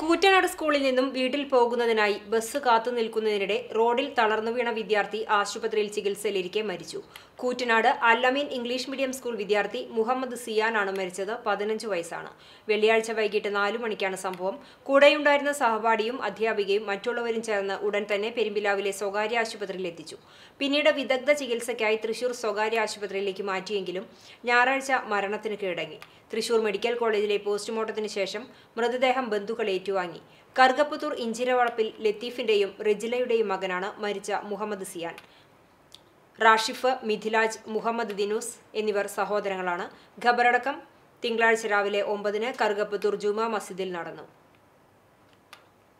കൂറ്റനാട് സ്കൂളിൽ നിന്നും വീട്ടിൽ പോകുന്നതിനായി ബസ് കാത്തു നിൽക്കുന്നതിനിടെ റോഡിൽ തളർന്നു വീണ വിദ്യാർത്ഥി ആശുപത്രിയിൽ ചികിത്സയിലിരിക്കെ മരിച്ചു Koottanad Alameen English medium school വിദ്യാർത്ഥി മുഹമ്മദ് സിയാനാണ് മരിച്ചത് പതിനഞ്ച് വയസ്സാണ് വെള്ളിയാഴ്ച വൈകിട്ട് നാലു മണിക്കാണ് സംഭവം കൂടെയുണ്ടായിരുന്ന സഹപാഠിയും അധ്യാപികയും മറ്റുള്ളവരും ചേർന്ന് ഉടൻ തന്നെ പെരുമ്പിലാവിലെ സ്വകാര്യ ആശുപത്രിയിൽ എത്തിച്ചു പിന്നീട് വിദഗ്ധ ചികിത്സയ്ക്കായി തൃശൂർ സ്വകാര്യ ആശുപത്രിയിലേക്ക് മാറ്റിയെങ്കിലും ഞായറാഴ്ച മരണത്തിന് കീഴടങ്ങി തൃശൂർ മെഡിക്കൽ കോളേജിലെ പോസ്റ്റ്മോർട്ടത്തിന് ശേഷം മൃതദേഹം ബന്ധുക്കളേറ്റു ഏറ്റുവാങ്ങി കറുകപ്പുത്തൂർ ഇഞ്ചിരവളപ്പിൽ ലത്തീഫിന്റെയും റെജിലയുടെയും മകനാണ് മരിച്ച മുഹമ്മദ് സിയാൻ റാഷിഫ് മിഥിലാജ് മുഹമ്മദ് ദിനൂസ് എന്നിവർ സഹോദരങ്ങളാണ് ഖബറടക്കം തിങ്കളാഴ്ച രാവിലെ ഒമ്പതിന് കറുകപ്പുത്തൂർ ജുമാ മസ്ജിദിൽ നടന്നു